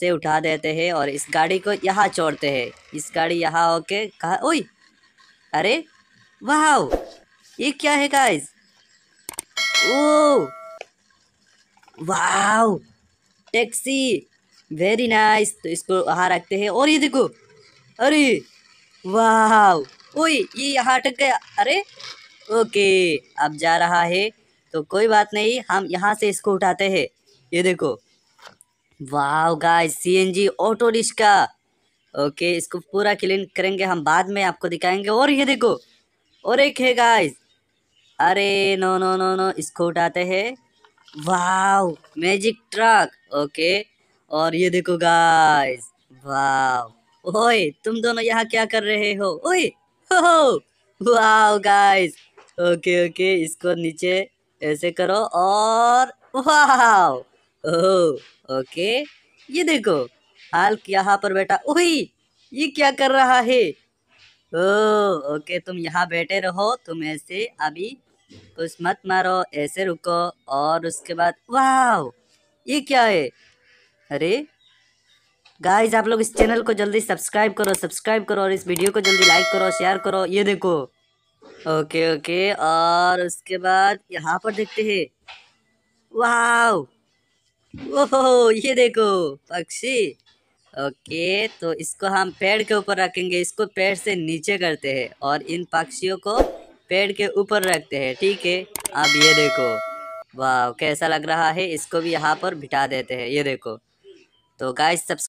से उठा देते हैं और इस गाड़ी को यहाँ छोड़ते हैं इस गाड़ी यहाँ होके कहा ओ अरे वाह ये क्या है गाइस ओ वाह टैक्सी वेरी नाइस तो इसको यहाँ रखते हैं और ये देखो अरे वाह ओए ये यहाँ अटक गया अरे ओके अब जा रहा है तो कोई बात नहीं हम यहाँ से इसको उठाते हैं ये देखो वाह guys CNG auto rickshaw okay इसको पूरा क्लीन करेंगे हम बाद में आपको दिखाएंगे और ये देखो और एक है गाइस अरे नो नो नो नो इसको उठाते हैं वाह मैजिक ट्रक ओके और ये देखो गाइस वाह ओए तुम दोनों यहाँ क्या कर रहे हो ओए हो वाह गाइस ओके ओके इसको नीचे ऐसे करो और वाह ओके ये देखो हाल्क यहाँ पर बैठा ओही ये क्या कर रहा है ओ ओके तुम यहाँ बैठे रहो तुम ऐसे अभी कुछ मत मारो ऐसे रुको और उसके बाद वाह ये क्या है अरे गाइज आप लोग इस चैनल को जल्दी सब्सक्राइब करो सब्सक्राइब करो और इस वीडियो को जल्दी लाइक करो शेयर करो ये देखो ओके ओके और उसके बाद यहाँ पर देखते हैं वाह ओहो ये देखो पक्षी ओके तो इसको हम पेड़ के ऊपर रखेंगे इसको पेड़ से नीचे करते हैं और इन पक्षियों को पेड़ के ऊपर रखते हैं ठीक है अब ये देखो वाह कैसा लग रहा है इसको भी यहाँ पर बिठा देते हैं ये देखो तो गाइस सब्सक्राइब